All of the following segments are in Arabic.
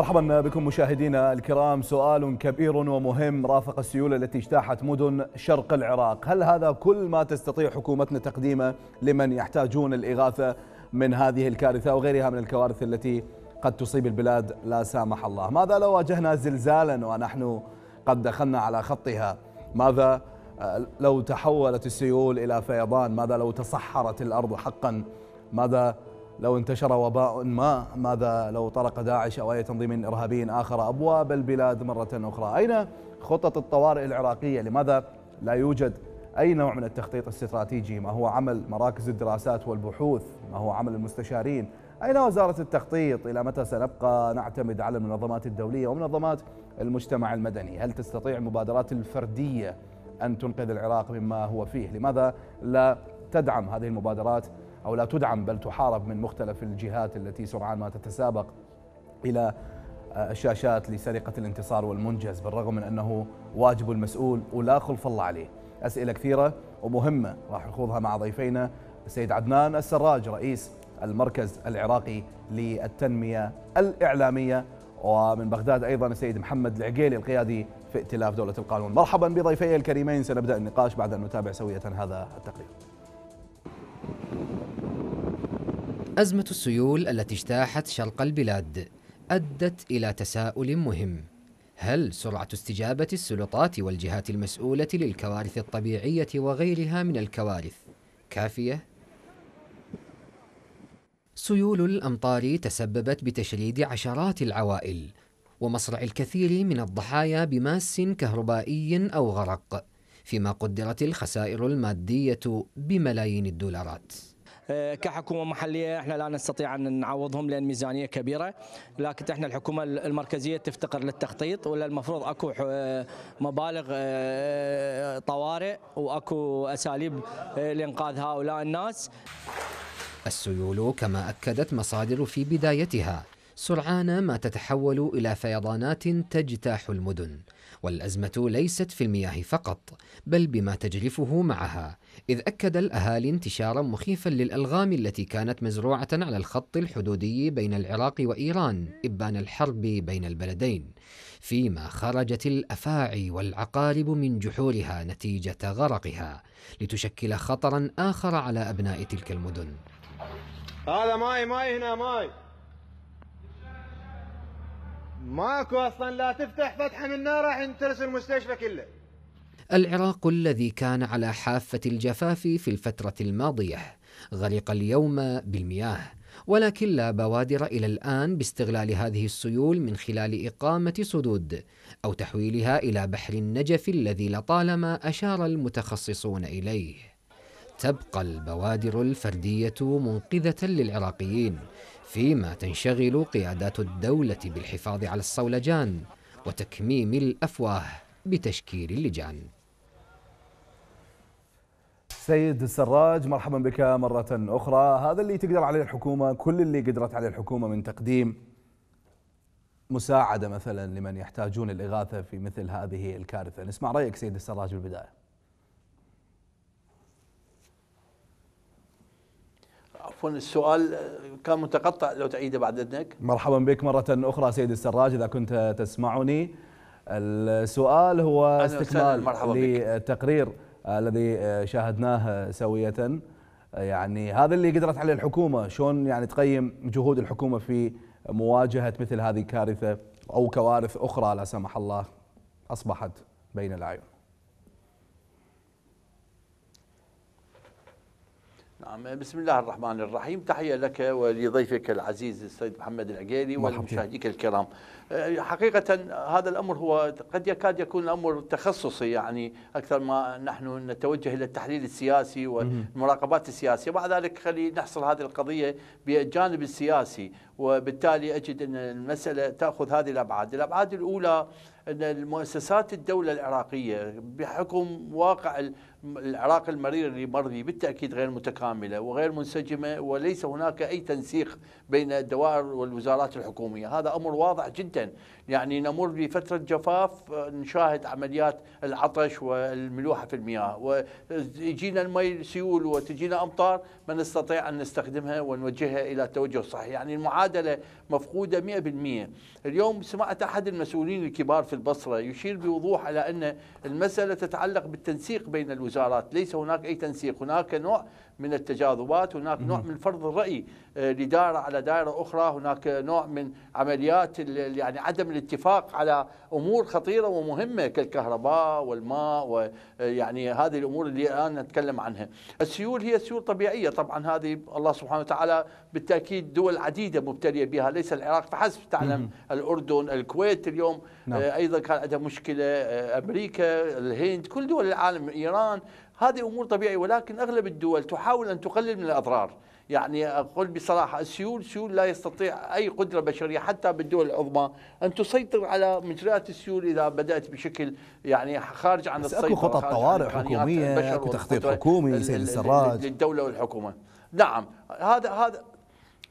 مرحبا بكم مشاهدينا الكرام سؤال كبير ومهم رافق السيول التي اجتاحت مدن شرق العراق هل هذا كل ما تستطيع حكومتنا تقديمه لمن يحتاجون الإغاثة من هذه الكارثة وغيرها من الكوارث التي قد تصيب البلاد لا سامح الله ماذا لو واجهنا زلزالا ونحن قد دخلنا على خطها ماذا لو تحولت السيول إلى فيضان ماذا لو تصحرت الأرض حقا ماذا لو انتشر وباء ما ماذا لو طرق داعش أو أي تنظيم إرهابي آخر أبواب البلاد مرة أخرى أين خطط الطوارئ العراقية لماذا لا يوجد أي نوع من التخطيط الاستراتيجي ما هو عمل مراكز الدراسات والبحوث ما هو عمل المستشارين أين وزارة التخطيط إلى متى سنبقى نعتمد على المنظمات الدولية ومنظمات المجتمع المدني هل تستطيع المبادرات الفردية أن تنقذ العراق مما هو فيه لماذا لا تدعم هذه المبادرات أو لا تدعم بل تحارب من مختلف الجهات التي سرعان ما تتسابق إلى آه، الشاشات لسرقة الانتصار والمنجز بالرغم من أنه واجب المسؤول ولا خلف الله عليه أسئلة كثيرة ومهمة راح نخوضها مع ضيفينا السيد عدنان السراج رئيس المركز العراقي للتنمية الإعلامية ومن بغداد أيضا السيد محمد العقيلي القيادي في ائتلاف دولة القانون مرحبا بضيفي الكريمين سنبدأ النقاش بعد أن نتابع سوية هذا التقرير أزمة السيول التي اجتاحت شرق البلاد أدت إلى تساؤل مهم هل سرعة استجابة السلطات والجهات المسؤولة للكوارث الطبيعية وغيرها من الكوارث كافية؟ سيول الأمطار تسببت بتشريد عشرات العوائل ومصرع الكثير من الضحايا بماس كهربائي أو غرق فيما قدرت الخسائر المادية بملايين الدولارات آه، كحكومه محليه احنا لا نستطيع ان نعوضهم لان ميزانيه كبيره لكن احنا الحكومه المركزيه تفتقر للتخطيط ولا المفروض اكو آه، مبالغ آه، طوارئ واكو اساليب لانقاذ هؤلاء الناس السيول كما اكدت مصادر في بدايتها سرعان ما تتحول الى فيضانات تجتاح المدن والازمه ليست في المياه فقط بل بما تجرفه معها إذ أكد الأهالي انتشارا مخيفا للألغام التي كانت مزروعة على الخط الحدودي بين العراق وإيران إبان الحرب بين البلدين فيما خرجت الأفاعي والعقارب من جحورها نتيجة غرقها لتشكل خطرا آخر على أبناء تلك المدن هذا ماي ماي هنا ماي ماكو اصلا لا تفتح فتحه من النار راح ينترس المستشفى كله العراق الذي كان على حافة الجفاف في الفترة الماضية غرق اليوم بالمياه ولكن لا بوادر إلى الآن باستغلال هذه السيول من خلال إقامة سدود أو تحويلها إلى بحر النجف الذي لطالما أشار المتخصصون إليه تبقى البوادر الفردية منقذة للعراقيين فيما تنشغل قيادات الدولة بالحفاظ على الصولجان وتكميم الأفواه بتشكيل اللجان سيد السراج مرحبا بك مرة أخرى هذا اللي تقدر عليه الحكومة كل اللي قدرت عليه الحكومة من تقديم مساعدة مثلا لمن يحتاجون الإغاثة في مثل هذه الكارثة نسمع رأيك سيد السراج بالبداية عفوا السؤال كان متقطع لو تعيده بعد اذنك مرحبا بك مرة أخرى سيد السراج إذا كنت تسمعني السؤال هو استكمال لتقرير آه، الذي آه، شاهدناه آه، سوية يعني هذا اللي قدرت عليه الحكومة شلون يعني تقيم جهود الحكومة في مواجهة مثل هذه الكارثة أو كوارث أخرى لا سمح الله أصبحت بين الأعين نعم بسم الله الرحمن الرحيم تحية لك ولضيفك العزيز السيد محمد العقيلي ولمشاهديك الكرام آه، حقيقة هذا الأمر هو قد يكاد يكون الأمر تخصصي يعني أكثر ما نحن نتوجه إلى التحليل السياسي والمراقبات السياسية بعد ذلك خلي نحصل هذه القضية بالجانب السياسي وبالتالي أجد أن المسألة تأخذ هذه الأبعاد الأبعاد الأولى أن المؤسسات الدولة العراقية بحكم واقع العراق المرير اللي مر بالتأكيد غير متكاملة وغير منسجمة وليس هناك أي تنسيق بين الدوائر والوزارات الحكومية هذا أمر واضح جدا يعني نمر بفترة جفاف آه، نشاهد عمليات العطش والملوحة في المياه ويجينا المي سيول وتجينا أمطار ما نستطيع أن نستخدمها ونوجهها إلى التوجه الصحيح يعني المعادلة مفقودة 100% اليوم سمعت أحد المسؤولين الكبار في البصرة يشير بوضوح على أن المسألة تتعلق بالتنسيق بين الوزارات ليس هناك أي تنسيق هناك نوع من التجاذبات هناك نوع من فرض الرأي آه، لدائرة على دائرة أخرى هناك نوع من عمليات يعني عدم الاتفاق على أمور خطيرة ومهمة كالكهرباء والماء ويعني آه، هذه الأمور اللي الآن نتكلم عنها السيول هي سيول طبيعية طبعا هذه الله سبحانه وتعالى بالتأكيد دول عديدة مبتلية بها ليس العراق فحسب تعلم الأردن الكويت اليوم نعم. آه، أيضا كان عندها مشكلة أمريكا الهند كل دول العالم إيران هذه امور طبيعيه ولكن اغلب الدول تحاول ان تقلل من الاضرار يعني اقول بصراحه السيول سيول لا يستطيع اي قدره بشريه حتى بالدول العظمى ان تسيطر على مجريات السيول اذا بدات بشكل يعني خارج عن السيطره اكو خطط طوارئ حكوميه اكو تخطيط حكومي سيد السراج للدوله والحكومه نعم هذا هذا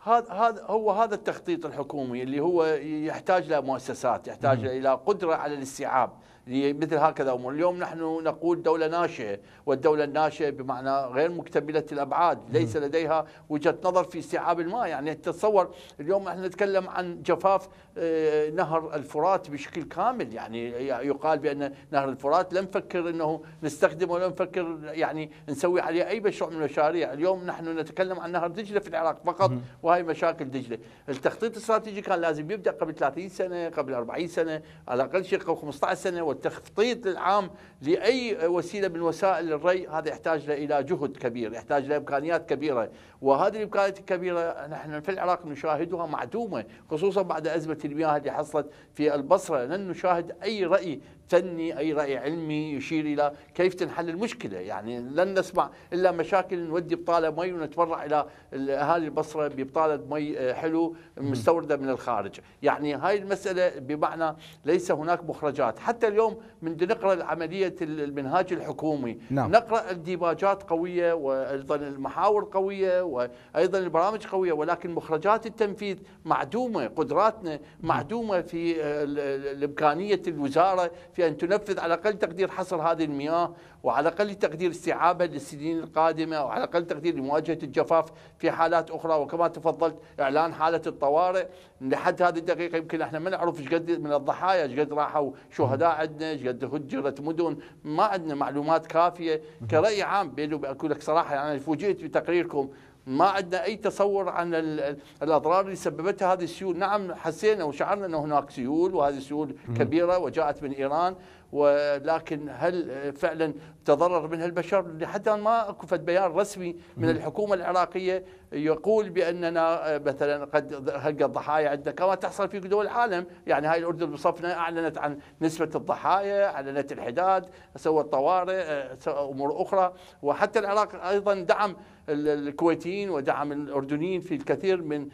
هذا هذا هو هذا التخطيط الحكومي اللي هو يحتاج الى مؤسسات، يحتاج الى قدره على الاستيعاب، مثل هكذا امور، اليوم نحن نقول دوله ناشئه والدوله الناشئه بمعنى غير مكتمله الابعاد، ليس لديها وجهه نظر في استيعاب الماء، يعني تتصور اليوم احنا نتكلم عن جفاف آه، نهر الفرات بشكل كامل، يعني يقال بان نهر الفرات لم نفكر انه نستخدمه ولم نفكر يعني نسوي عليه اي مشروع من المشاريع، اليوم نحن نتكلم عن نهر دجله في العراق فقط وهي مشاكل دجله، التخطيط الاستراتيجي كان لازم يبدا قبل 30 سنه، قبل 40 سنه، على الاقل شيء قبل 15 سنه والتخطيط العام لأي وسيلة من وسائل الري هذا يحتاج إلى جهد كبير يحتاج إلى إمكانيات كبيرة وهذه الابكارات الكبيره نحن في العراق نشاهدها معدومه خصوصا بعد ازمه المياه اللي حصلت في البصره لن نشاهد اي راي فني اي راي علمي يشير الى كيف تنحل المشكله يعني لن نسمع الا مشاكل نودي بطاله مي ونتبرع الى اهالي البصره ببطاله مي آه، حلو مستورده من الخارج يعني هاي المساله بمعنى ليس هناك مخرجات حتى اليوم من نقرا عمليه المنهاج الحكومي نعم. نقرا الديباجات قويه وايضا المحاور قويه وأيضا البرامج قوية ولكن مخرجات التنفيذ معدومة قدراتنا معدومة في آه، الإمكانية الوزارة في أن تنفذ على اقل تقدير حصر هذه المياه وعلى اقل تقدير استيعابه للسنين القادمه وعلى اقل تقدير لمواجهه الجفاف في حالات اخرى وكما تفضلت اعلان حاله الطوارئ لحد هذه الدقيقه يمكن احنا ما نعرف ايش قد من الضحايا ايش قد راحوا شهداء عندنا ايش قد هجرت مدن ما عندنا معلومات كافيه كراي عام بيني وبينك لك صراحه انا يعني فوجئت بتقريركم ما عندنا اي تصور عن الاضرار اللي سببتها هذه السيول، نعم حسينا وشعرنا ان هناك سيول وهذه السيول كبيره وجاءت من ايران، ولكن هل فعلا تضرر منها البشر لحد الان ما اكو بيان رسمي من الحكومه العراقيه يقول باننا آه، مثلا قد هلقى الضحايا عندنا كما تحصل في دول العالم يعني هاي الاردن بصفنا اعلنت عن نسبه الضحايا اعلنت الحداد سوت طوارئ آه، امور اخرى وحتى العراق ايضا دعم الكويتيين ودعم الاردنيين في الكثير من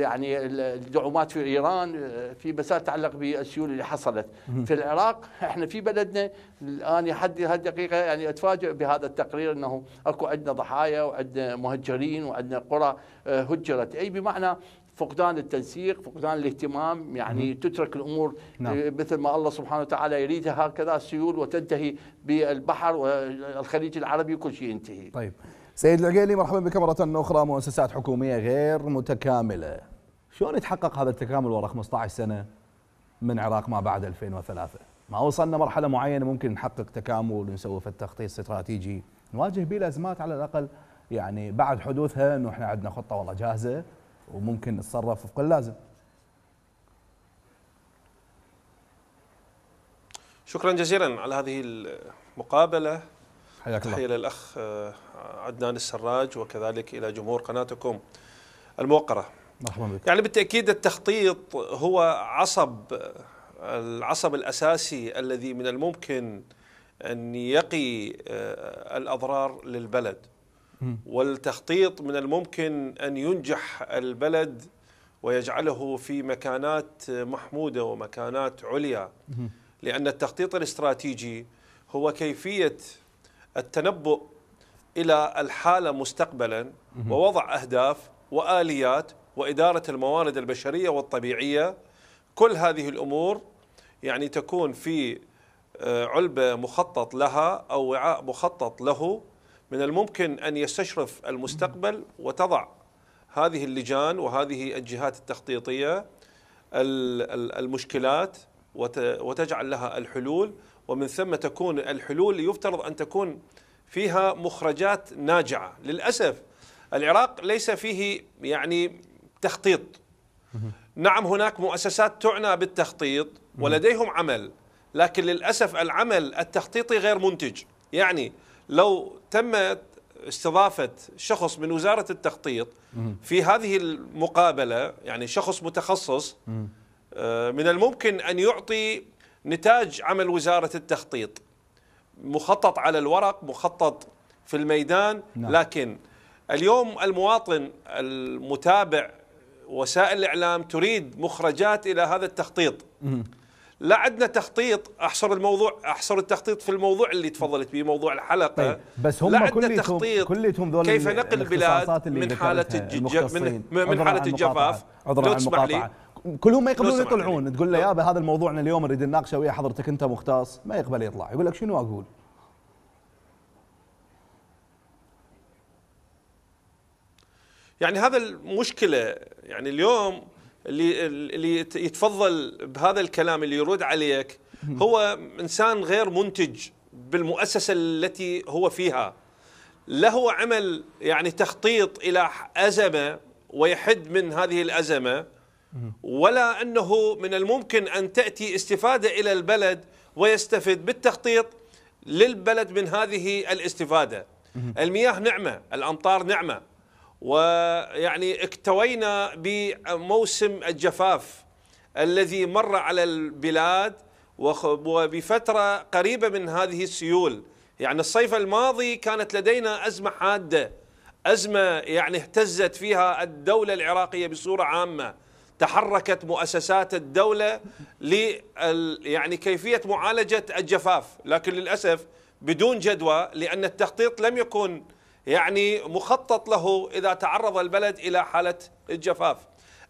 يعني الدعومات في ايران آه، في مسائل تتعلق بالسيول اللي حصلت في العراق احنا في بلدنا الان لحد هالدقيقه يعني اتفاجئ بهذا التقرير انه اكو عندنا ضحايا وعندنا مهجرين وعندنا قرى آه، هجرت أي بمعنى فقدان التنسيق فقدان الاهتمام يعني تترك الأمور نعم. آه، مثل ما الله سبحانه وتعالى يريدها هكذا السيول وتنتهي بالبحر والخليج آه، العربي كل شيء ينتهي طيب سيد العقيلي مرحبا بك مرة أخرى مؤسسات حكومية غير متكاملة شلون يتحقق هذا التكامل وراء 15 سنة من عراق ما بعد 2003 ما وصلنا مرحلة معينة ممكن نحقق تكامل ونسوي في التخطيط استراتيجي نواجه به الأزمات على الأقل يعني بعد حدوثها انه احنا عندنا خطه والله جاهزه وممكن نتصرف وفق اللازم. شكرا جزيلا على هذه المقابله حياك الله تحيه للاخ آه، عدنان السراج وكذلك الى جمهور قناتكم الموقره مرحبا بك يعني بالتاكيد التخطيط هو عصب العصب الاساسي الذي من الممكن ان يقي آه، الاضرار للبلد والتخطيط من الممكن أن ينجح البلد ويجعله في مكانات محمودة ومكانات عليا لأن التخطيط الاستراتيجي هو كيفية التنبؤ إلى الحالة مستقبلا ووضع أهداف وآليات وإدارة الموارد البشرية والطبيعية كل هذه الأمور يعني تكون في آه، علبة مخطط لها أو وعاء مخطط له من الممكن ان يستشرف المستقبل وتضع هذه اللجان وهذه الجهات التخطيطيه المشكلات وتجعل لها الحلول ومن ثم تكون الحلول يفترض ان تكون فيها مخرجات ناجعه للاسف العراق ليس فيه يعني تخطيط نعم هناك مؤسسات تعنى بالتخطيط ولديهم عمل لكن للاسف العمل التخطيطي غير منتج يعني لو تمت استضافة شخص من وزارة التخطيط في هذه المقابلة يعني شخص متخصص آه، من الممكن أن يعطي نتاج عمل وزارة التخطيط مخطط على الورق مخطط في الميدان نعم. لكن اليوم المواطن المتابع وسائل الإعلام تريد مخرجات إلى هذا التخطيط لا عندنا تخطيط احصر الموضوع احصر التخطيط في الموضوع اللي تفضلت به موضوع الحلقه طيب بس هم لا عندنا تخطيط كيف نقل البلاد من حاله من, من حاله الجفاف لو تسمح لي كلهم ما يقبلون يطلعون تقول له يابا هذا الموضوعنا اليوم نريد نناقشه ويا حضرتك انت مختص ما يقبل يطلع يقول لك شنو اقول يعني هذا المشكله يعني اليوم اللي اللي يتفضل بهذا الكلام اللي يرد عليك هو انسان غير منتج بالمؤسسه التي هو فيها له عمل يعني تخطيط الى ازمه ويحد من هذه الازمه ولا انه من الممكن ان تاتي استفاده الى البلد ويستفد بالتخطيط للبلد من هذه الاستفاده المياه نعمه الامطار نعمه ويعني اكتوينا بموسم الجفاف الذي مر على البلاد وبفترة قريبة من هذه السيول يعني الصيف الماضي كانت لدينا أزمة حادة أزمة يعني اهتزت فيها الدولة العراقية بصورة عامة تحركت مؤسسات الدولة ل يعني كيفية معالجة الجفاف لكن للأسف بدون جدوى لأن التخطيط لم يكن يعني مخطط له إذا تعرض البلد إلى حالة الجفاف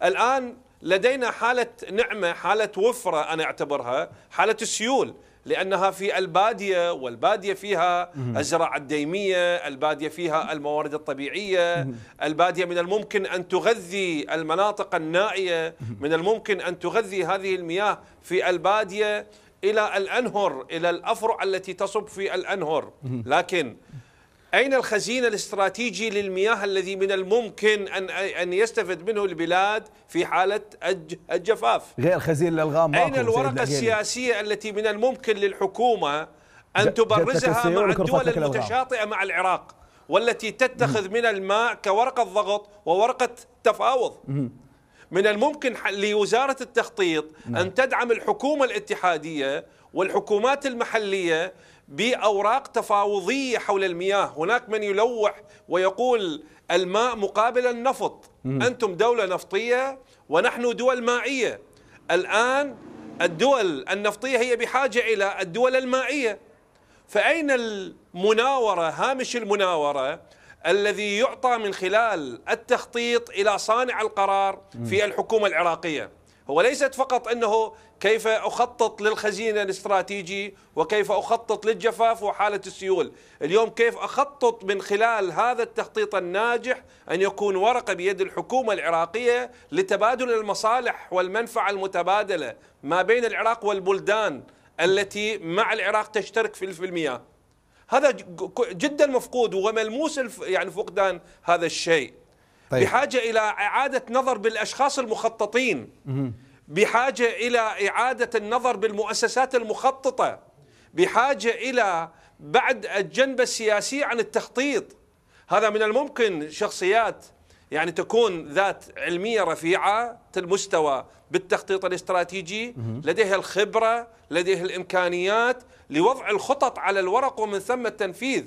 الآن لدينا حالة نعمة حالة وفرة أنا أعتبرها حالة السيول لأنها في البادية والبادية فيها الزراعة الديمية البادية فيها الموارد الطبيعية البادية من الممكن أن تغذي المناطق النائية من الممكن أن تغذي هذه المياه في البادية إلى الأنهر إلى الأفرع التي تصب في الأنهر لكن أين الخزين الاستراتيجي للمياه الذي من الممكن أن أن يستفد منه البلاد في حالة الجفاف؟ غير خزين الألغام أين الورقة السياسية التي من الممكن للحكومة أن تبرزها مع الدول المتشاطئة مع العراق والتي تتخذ من الماء كورقة ضغط وورقة تفاوض من الممكن لوزارة التخطيط أن نعم. تدعم الحكومة الاتحادية والحكومات المحلية باوراق تفاوضيه حول المياه، هناك من يلوح ويقول الماء مقابل النفط، انتم دوله نفطيه ونحن دول مائيه. الان الدول النفطيه هي بحاجه الى الدول المائيه. فاين المناوره، هامش المناوره الذي يعطى من خلال التخطيط الى صانع القرار في الحكومه العراقيه؟ هو ليست فقط انه كيف أخطط للخزينة الاستراتيجي وكيف أخطط للجفاف وحالة السيول اليوم كيف أخطط من خلال هذا التخطيط الناجح أن يكون ورقة بيد الحكومة العراقية لتبادل المصالح والمنفعة المتبادلة ما بين العراق والبلدان التي مع العراق تشترك في المياه هذا جدا مفقود وملموس يعني فقدان هذا الشيء طيب. بحاجة إلى إعادة نظر بالأشخاص المخططين بحاجه الى اعاده النظر بالمؤسسات المخططه بحاجه الى بعد الجنبه السياسيه عن التخطيط هذا من الممكن شخصيات يعني تكون ذات علميه رفيعه المستوى بالتخطيط الاستراتيجي لديها الخبره لديها الامكانيات لوضع الخطط على الورق ومن ثم التنفيذ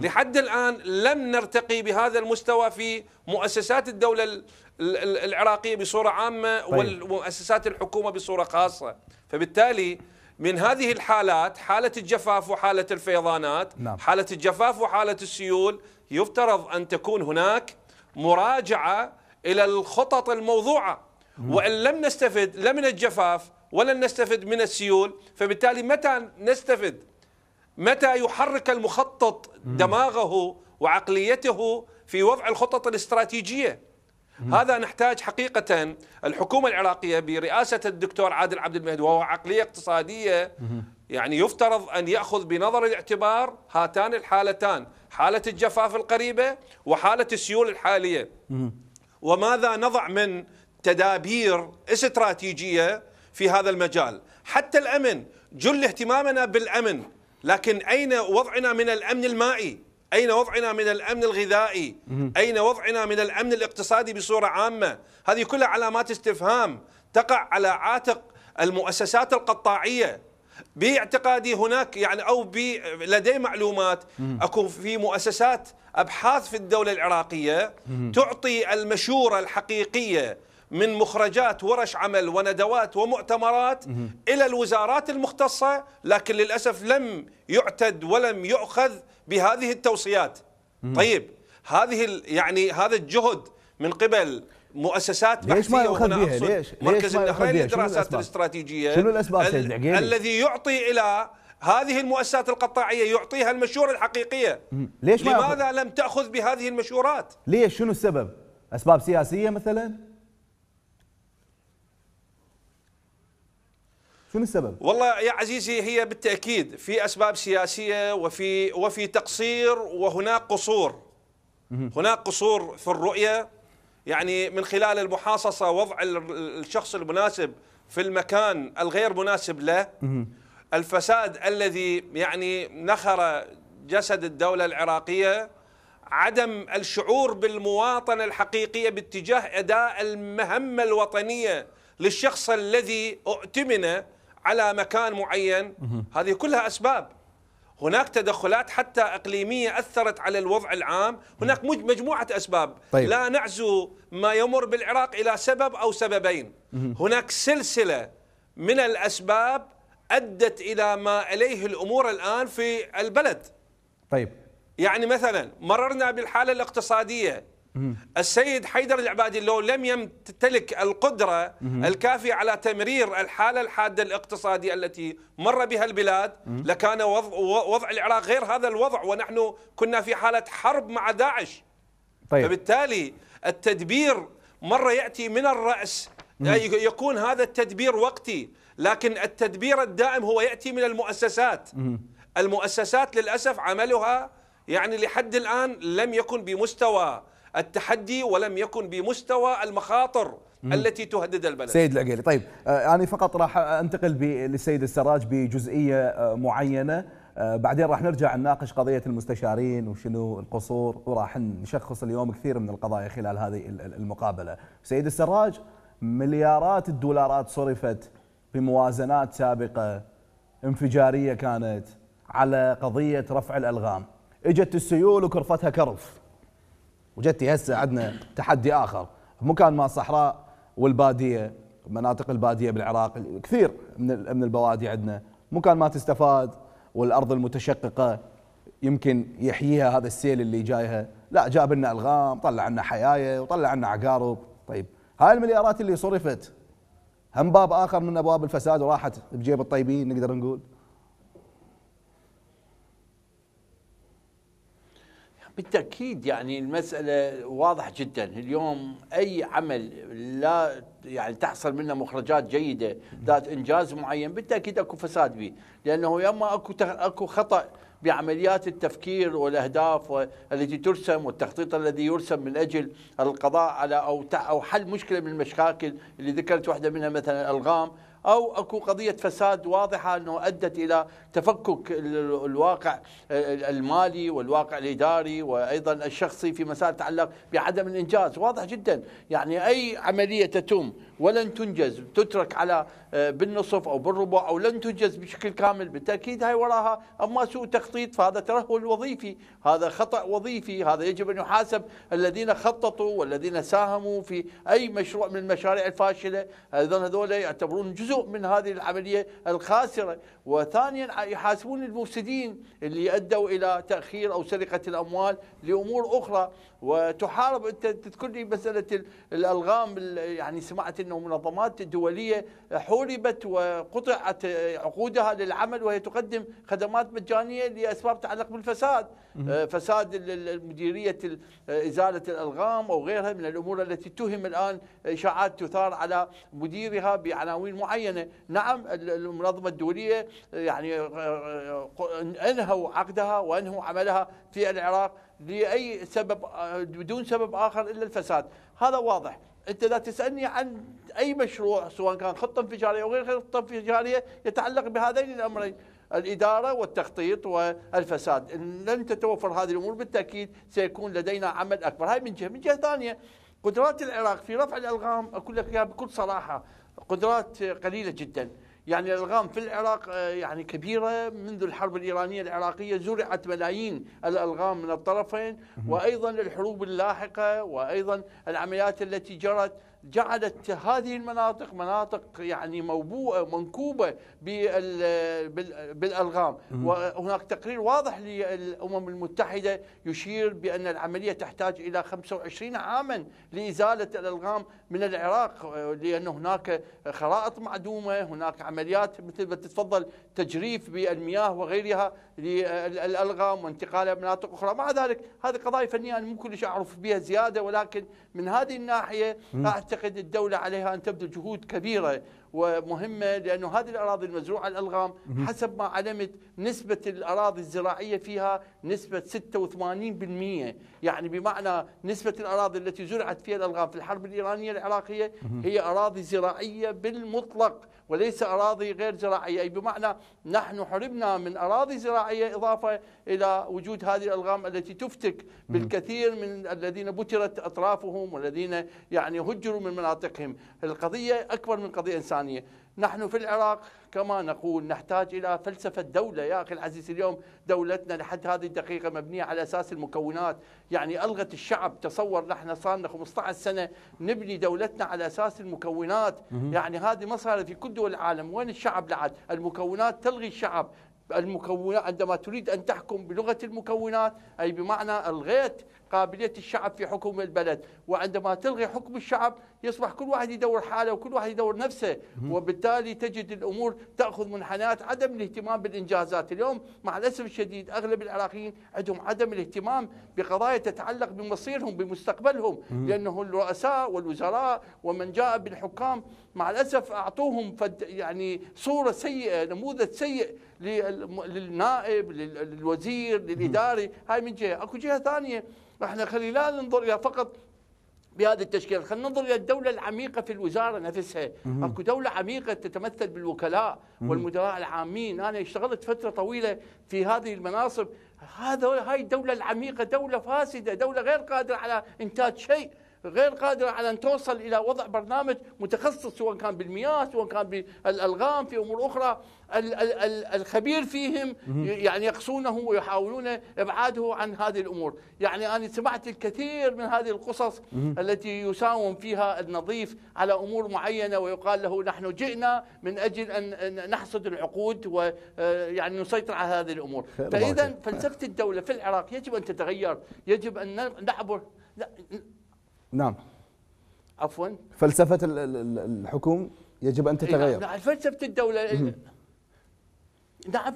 لحد الان لم نرتقي بهذا المستوى في مؤسسات الدوله العراقية بصورة عامة طيب. ومؤسسات الحكومة بصورة خاصة فبالتالي من هذه الحالات حالة الجفاف وحالة الفيضانات نعم. حالة الجفاف وحالة السيول يفترض أن تكون هناك مراجعة إلى الخطط الموضوعة وإن لم نستفد لا من الجفاف ولن نستفد من السيول فبالتالي متى نستفد متى يحرك المخطط دماغه وعقليته في وضع الخطط الاستراتيجية هذا نحتاج حقيقة الحكومة العراقية برئاسة الدكتور عادل عبد المهدي وهو عقلية اقتصادية يعني يفترض أن يأخذ بنظر الاعتبار هاتان الحالتان حالة الجفاف القريبة وحالة السيول الحالية وماذا نضع من تدابير استراتيجية في هذا المجال حتى الأمن جل اهتمامنا بالأمن لكن أين وضعنا من الأمن المائي أين وضعنا من الأمن الغذائي أين وضعنا من الأمن الاقتصادي بصورة عامة هذه كلها علامات استفهام تقع على عاتق المؤسسات القطاعية باعتقادي هناك يعني أو لدي معلومات أكو في مؤسسات أبحاث في الدولة العراقية تعطي المشورة الحقيقية من مخرجات ورش عمل وندوات ومؤتمرات إلى الوزارات المختصة لكن للأسف لم يعتد ولم يؤخذ بهذه التوصيات طيب هذه يعني هذا الجهد من قبل مؤسسات ليش ما يؤخذ بها ليش؟ مركز البحرين للدراسات الاستراتيجيه شنو الاسباب سيد الذي يعطي الى هذه المؤسسات القطاعيه يعطيها المشوره الحقيقيه ليش ما لماذا لم تاخذ بهذه المشورات؟ ليش شنو السبب؟ اسباب سياسيه مثلا؟ شنو السبب؟ والله يا عزيزي هي بالتاكيد في اسباب سياسيه وفي وفي تقصير وهناك قصور هناك قصور في الرؤيه يعني من خلال المحاصصه وضع الشخص المناسب في المكان الغير مناسب له الفساد الذي يعني نخر جسد الدوله العراقيه عدم الشعور بالمواطنه الحقيقيه باتجاه اداء المهمه الوطنيه للشخص الذي اؤتمن على مكان معين هذه كلها أسباب هناك تدخلات حتى اقليميه اثرت على الوضع العام، هناك مجموعه اسباب، طيب. لا نعزو ما يمر بالعراق الى سبب او سببين، هناك سلسله من الاسباب ادت الى ما اليه الامور الان في البلد. طيب يعني مثلا مررنا بالحاله الاقتصاديه السيد حيدر العبادي لو لم يمتلك القدرة الكافية على تمرير الحالة الحادة الاقتصادية التي مر بها البلاد لكان وضع, العراق غير هذا الوضع ونحن كنا في حالة حرب مع داعش طيب. فبالتالي التدبير مرة يأتي من الرأس يكون هذا التدبير وقتي لكن التدبير الدائم هو يأتي من المؤسسات المؤسسات للأسف عملها يعني لحد الآن لم يكن بمستوى التحدي ولم يكن بمستوى المخاطر مم. التي تهدد البلد سيد العقيلي طيب آه أنا فقط راح أنتقل للسيد السراج بجزئية آه، معينة آه، بعدين راح نرجع نناقش قضية المستشارين وشنو القصور وراح نشخص اليوم كثير من القضايا خلال هذه المقابلة سيد السراج مليارات الدولارات صرفت بموازنات سابقة انفجارية كانت على قضية رفع الألغام اجت السيول وكرفتها كرف وجتي هسه عندنا تحدي اخر مكان ما الصحراء والباديه مناطق الباديه بالعراق كثير من من البوادي عندنا مكان ما تستفاد والارض المتشققه يمكن يحييها هذا السيل اللي جايها لا جاب لنا الغام طلع لنا حيايه وطلع لنا عقارب طيب هاي المليارات اللي صرفت هم باب اخر من ابواب الفساد وراحت بجيب الطيبين نقدر نقول بالتاكيد يعني المساله واضح جدا اليوم اي عمل لا يعني تحصل منه مخرجات جيده ذات انجاز معين بالتاكيد اكو فساد به لانه يا اما اكو اكو خطا بعمليات التفكير والاهداف التي ترسم والتخطيط الذي يرسم من اجل القضاء على او او حل مشكله من المشاكل اللي ذكرت واحده منها مثلا الالغام أو أكو قضية فساد واضحة أنه أدت إلى تفكك الواقع المالي والواقع الإداري وأيضا الشخصي في مسائل تتعلق بعدم الإنجاز واضح جدا يعني أي عملية تتم ولن تنجز تترك على آه، بالنصف او بالربع او لن تنجز بشكل كامل بالتاكيد هاي وراها اما سوء تخطيط فهذا ترهل وظيفي هذا خطا وظيفي هذا يجب ان يحاسب الذين خططوا والذين ساهموا في اي مشروع من المشاريع الفاشله ايضا هذول يعتبرون جزء من هذه العمليه الخاسره وثانيا يحاسبون المفسدين اللي ادوا الى تاخير او سرقه الاموال لامور اخرى وتحارب انت تذكر لي مساله الالغام يعني سمعت انه منظمات دوليه حولبت وقطعت عقودها للعمل وهي تقدم خدمات مجانيه لاسباب تتعلق بالفساد آه، فساد مديريه آه، ازاله الالغام او غيرها من الامور التي تهم الان اشاعات تثار على مديرها بعناوين معينه نعم المنظمه الدوليه آه، يعني انهوا عقدها وانهوا عملها في العراق لاي سبب بدون سبب اخر الا الفساد هذا واضح انت اذا تسالني عن اي مشروع سواء كان خطه انفجاريه او غير خطه انفجاريه يتعلق بهذين الامرين الإدارة والتخطيط والفساد إن لم تتوفر هذه الأمور بالتأكيد سيكون لدينا عمل أكبر هاي من جهة من جهة ثانية قدرات العراق في رفع الألغام أقول لك بكل صراحة قدرات قليلة جداً يعني الألغام في العراق آه، يعني كبيرة منذ الحرب الإيرانية العراقية زرعت ملايين الألغام من الطرفين وأيضا الحروب اللاحقة وأيضا العمليات التي جرت جعلت هذه المناطق مناطق يعني موبوءه منكوبه بالالغام وهناك تقرير واضح للامم المتحده يشير بان العمليه تحتاج الى 25 عاما لازاله الالغام من العراق لان هناك خرائط معدومه هناك عمليات مثل ما تتفضل تجريف بالمياه وغيرها للالغام وانتقالها مناطق اخرى مع ذلك هذه قضايا فنيه انا مو كلش اعرف بها زياده ولكن من هذه الناحيه أعتقد الدولة عليها أن تبذل جهود كبيرة ومهمة لأنه هذه الأراضي المزروعة الألغام حسب ما علمت نسبة الأراضي الزراعية فيها نسبة 86% يعني بمعنى نسبة الأراضي التي زرعت فيها الألغام في الحرب الإيرانية العراقية هي أراضي زراعية بالمطلق وليس أراضي غير زراعية أي بمعنى نحن حرمنا من أراضي زراعية إضافة إلى وجود هذه الألغام التي تفتك بالكثير من الذين بترت أطرافهم والذين يعني هجروا من مناطقهم القضية أكبر من قضية إنسانية نحن في العراق كما نقول نحتاج إلى فلسفة دولة يا أخي العزيز اليوم دولتنا لحد هذه الدقيقة مبنية على أساس المكونات يعني ألغت الشعب تصور نحن صارنا 15 سنة نبني دولتنا على أساس المكونات يعني هذه ما صارت في كل دول العالم وين الشعب لعد المكونات تلغي الشعب المكونات عندما تريد أن تحكم بلغة المكونات أي بمعنى ألغيت قابلية الشعب في حكم البلد وعندما تلغي حكم الشعب يصبح كل واحد يدور حاله وكل واحد يدور نفسه وبالتالي تجد الأمور تأخذ منحنات عدم الاهتمام بالإنجازات اليوم مع الأسف الشديد أغلب العراقيين عندهم عدم الاهتمام بقضايا تتعلق بمصيرهم بمستقبلهم لأنه الرؤساء والوزراء ومن جاء بالحكام مع الأسف أعطوهم يعني صورة سيئة نموذج سيء للنائب للوزير للإداري هاي من جهة أكو جهة ثانية احنا خلينا لا ننظر الى فقط بهذه التشكيلات خلينا ننظر الى الدوله العميقه في الوزاره نفسها اكو دوله عميقه تتمثل بالوكلاء والمدراء العامين انا اشتغلت فتره طويله في هذه المناصب هذا هاي الدوله العميقه دوله فاسده دوله غير قادره على انتاج شيء غير قادرة على أن توصل إلى وضع برنامج متخصص سواء كان بالمياه سواء كان بالألغام في أمور أخرى الخبير فيهم يعني يقصونه ويحاولون إبعاده عن هذه الأمور يعني أنا سمعت الكثير من هذه القصص التي يساوم فيها النظيف على أمور معينة ويقال له نحن جئنا من أجل أن نحصد العقود ويعني آه، نسيطر على هذه الأمور فإذا فلسفة الدولة في العراق يجب أن تتغير يجب أن نعبر نعم عفوا فلسفة الحكم يجب أن إيه، نعم، تتغير نعم فلسفة الدولة نعم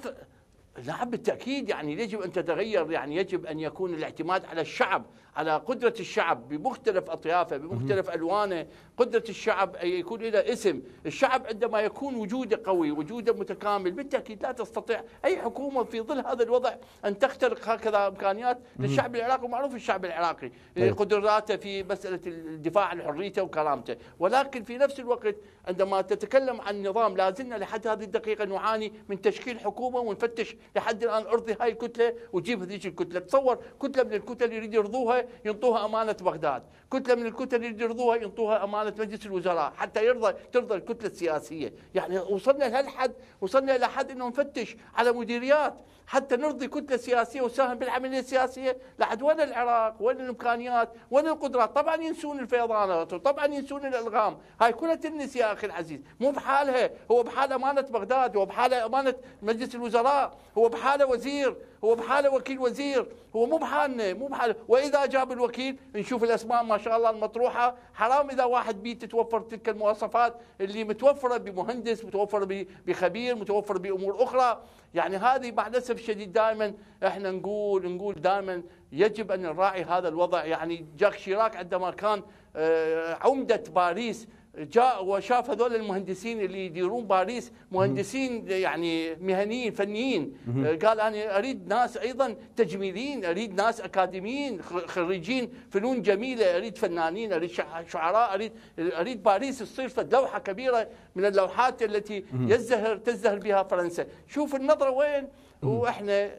نعم بالتأكيد يعني يجب أن تتغير يعني يجب أن يكون الاعتماد على الشعب على قدرة الشعب بمختلف أطيافه بمختلف ألوانه قدرة الشعب أن يكون له اسم الشعب عندما يكون وجوده قوي وجوده متكامل بالتأكيد لا تستطيع أي حكومة في ظل هذا الوضع أن تخترق هكذا إمكانيات للشعب العراقي ومعروف الشعب العراقي طيب. قدراته في مسألة الدفاع عن حريته وكرامته ولكن في نفس الوقت عندما تتكلم عن نظام لازلنا لحد هذه الدقيقة نعاني من تشكيل حكومة ونفتش لحد الان ارضي هاي الكتله وجيب هذيك الكتله تصور كتله من الكتل يريد يرضوها ينطوها امانه بغداد كتله من الكتل يريد يرضوها ينطوها امانه مجلس الوزراء حتى يرضى ترضى الكتله السياسيه يعني وصلنا لهالحد وصلنا الى حد انه نفتش على مديريات حتى نرضي كتله سياسيه وساهم بالعمليه السياسيه، لحد وين العراق؟ وين الامكانيات؟ وين القدرات؟ طبعا ينسون الفيضانات وطبعا ينسون الالغام، هاي كلها تنسي يا اخي العزيز، مو بحالها، هو بحال امانه بغداد، هو بحال امانه مجلس الوزراء، هو بحال وزير هو بحاله وكيل وزير هو مو بحالنا مو بحال واذا جاب الوكيل نشوف الاسماء ما شاء الله المطروحه حرام اذا واحد بيت تتوفر تلك المواصفات اللي متوفره بمهندس متوفره بخبير متوفره بامور اخرى يعني هذه مع الاسف الشديد دائما احنا نقول نقول دائما يجب ان نراعي هذا الوضع يعني جاك شيراك عندما كان آه، عمده باريس جاء وشاف هذول المهندسين اللي يديرون باريس مهندسين يعني مهنيين فنيين قال انا اريد ناس ايضا تجميليين اريد ناس اكاديميين خريجين فنون جميله اريد فنانين اريد شعراء اريد اريد باريس تصير لوحه كبيره من اللوحات التي يزدهر تزدهر بها فرنسا شوف النظره وين واحنا آه،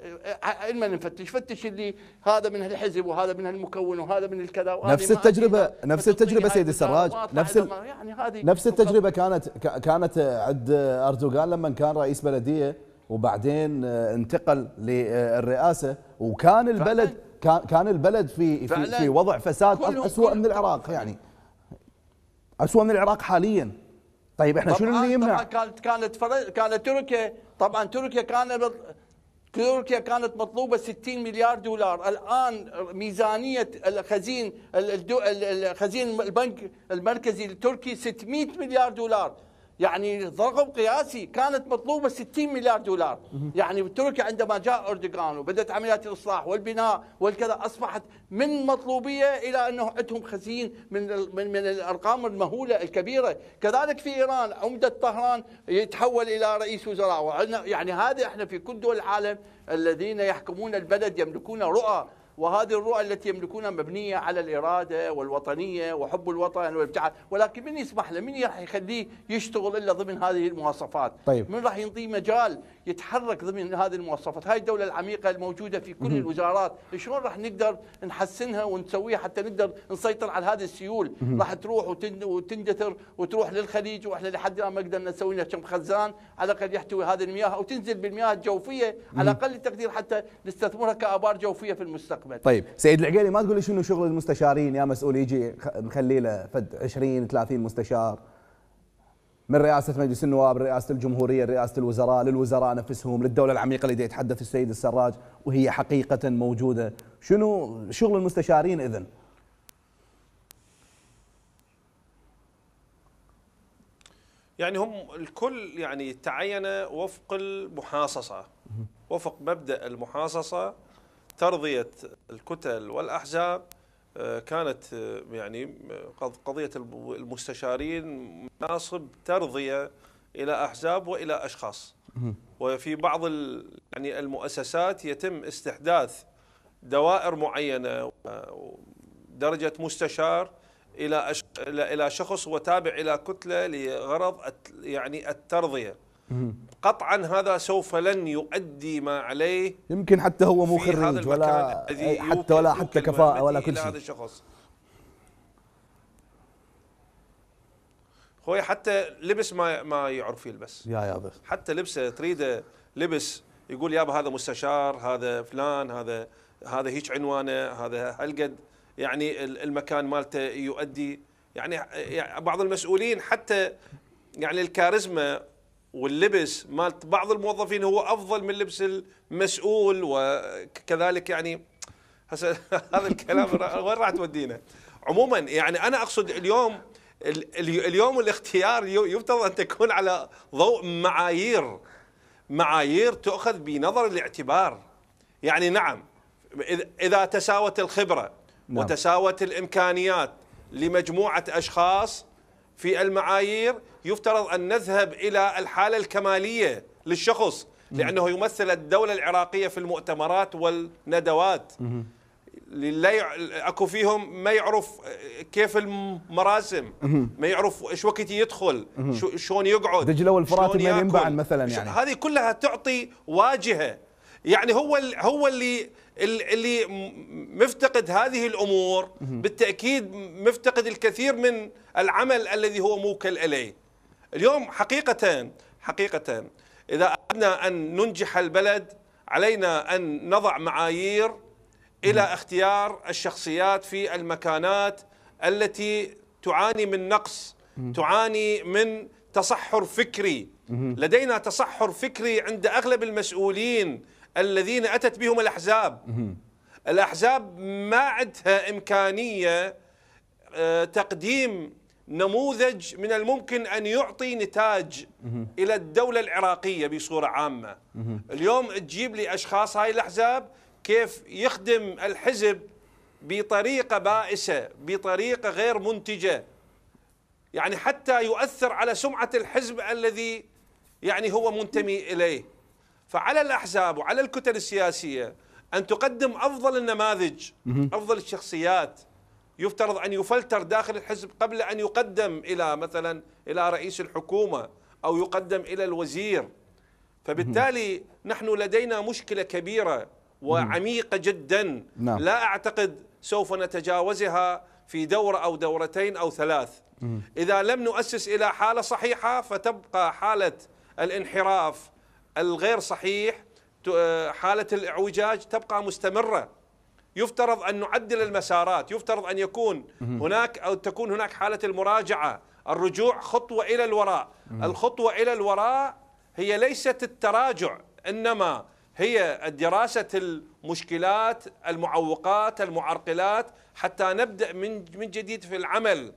آه، ما نفتش فتش اللي هذا من الحزب وهذا من المكون وهذا من الكذا نفس التجربه نفس التجربه سيدي السراج نفس يعني هذه نفس التجربه كانت كانت عند اردوغان لما كان رئيس بلديه وبعدين آه، انتقل للرئاسه وكان البلد كان البلد في في, في وضع فساد اسوء من العراق يعني اسوء من العراق حاليا طيب احنا شنو اللي يمنع كانت كانت كانت تركيا طبعا تركيا كانت تركيا كانت مطلوبة 60 مليار دولار الآن ميزانية الخزين الخزين البنك المركزي التركي 600 مليار دولار يعني رقم قياسي كانت مطلوبه 60 مليار دولار يعني تركيا عندما جاء اردوغان وبدات عمليات الاصلاح والبناء والكذا اصبحت من مطلوبيه الى انه عندهم خزين من من, من الارقام المهوله الكبيره كذلك في ايران عمده طهران يتحول الى رئيس وزراء يعني هذا احنا في كل دول العالم الذين يحكمون البلد يملكون رؤى وهذه الرؤى التي يملكونها مبنية على الإرادة والوطنية وحب الوطن والابتعاد ولكن من يسمح له من راح يخليه يشتغل إلا ضمن هذه المواصفات طيب. من راح ينطيه مجال يتحرك ضمن هذه المواصفات هاي الدولة العميقة الموجودة في كل الوزارات شلون راح نقدر نحسنها ونسويها حتى نقدر نسيطر على هذه السيول راح تروح وتندثر وتروح للخليج واحنا لحد الان ما قدرنا نسوي لها كم خزان على الاقل يحتوي هذه المياه او تنزل بالمياه الجوفيه على اقل التقدير حتى نستثمرها كابار جوفيه في المستقبل. طيب سيد العقيلي ما تقول لي شنو شغل المستشارين يا مسؤول يجي مخلي له فد 20 30 مستشار من رئاسة مجلس النواب رئاسة الجمهورية رئاسة الوزراء للوزراء نفسهم للدولة العميقة اللي يتحدث السيد السراج وهي حقيقة موجودة شنو شغل المستشارين إذن يعني هم الكل يعني تعين وفق المحاصصة وفق مبدأ المحاصصة ترضية الكتل والأحزاب آه، كانت آه، يعني آه، قضية المستشارين مناصب ترضية إلى أحزاب وإلى أشخاص وفي بعض يعني المؤسسات يتم استحداث دوائر معينة درجة مستشار إلى إلى شخص وتابع إلى كتلة لغرض يعني الترضية قطعا هذا سوف لن يؤدي ما عليه يمكن حتى هو مو خريج ولا حتى ولا حتى كفاءه ولا كل شيء هذا الشخص هو حتى لبس ما ما يعرف يلبس يا يا بس حتى لبسه تريده لبس يقول يابا هذا مستشار هذا فلان هذا هذا هيك عنوانه هذا هالقد يعني المكان مالته يؤدي يعني،, يعني بعض المسؤولين حتى يعني الكاريزما واللبس مال بعض الموظفين هو افضل من لبس المسؤول وكذلك يعني هذا الكلام وين راح تودينا؟ عموما يعني انا اقصد اليوم اليوم الاختيار يفترض ان تكون على ضوء معايير معايير تؤخذ بنظر الاعتبار يعني نعم اذا تساوت الخبره نعم. وتساوت الامكانيات لمجموعه اشخاص في المعايير يفترض أن نذهب إلى الحالة الكمالية للشخص لأنه يمثل الدولة العراقية في المؤتمرات والندوات اكو فيهم ما يعرف كيف المراسم ما يعرف ايش وقت يدخل شلون يقعد دجله والفرات ما ينبعن مثلا يعني هذه كلها تعطي واجهه يعني هو هو اللي اللي مفتقد هذه الامور بالتاكيد مفتقد الكثير من العمل الذي هو موكل اليه. اليوم حقيقه حقيقه اذا اردنا ان ننجح البلد علينا ان نضع معايير الى اختيار الشخصيات في المكانات التي تعاني من نقص، تعاني من تصحر فكري. لدينا تصحر فكري عند اغلب المسؤولين الذين اتت بهم الاحزاب الاحزاب ما عندها امكانيه آه، تقديم نموذج من الممكن ان يعطي نتاج الى الدوله العراقيه بصوره عامه اليوم تجيب لي اشخاص هاي الاحزاب كيف يخدم الحزب بطريقه بائسه بطريقه غير منتجه يعني حتى يؤثر على سمعه الحزب الذي يعني هو منتمي اليه فعلى الاحزاب وعلى الكتل السياسيه ان تقدم افضل النماذج افضل الشخصيات يفترض ان يفلتر داخل الحزب قبل ان يقدم الى مثلا الى رئيس الحكومه او يقدم الى الوزير فبالتالي نحن لدينا مشكله كبيره وعميقه جدا نعم. لا اعتقد سوف نتجاوزها في دوره او دورتين او ثلاث اذا لم نؤسس الى حاله صحيحه فتبقى حاله الانحراف الغير صحيح آه، حالة الاعوجاج تبقى مستمرة يفترض أن نعدل المسارات يفترض أن يكون هناك أو تكون هناك حالة المراجعة الرجوع خطوة إلى الوراء الخطوة إلى الوراء هي ليست التراجع إنما هي دراسة المشكلات المعوقات المعرقلات حتى نبدأ من من جديد في العمل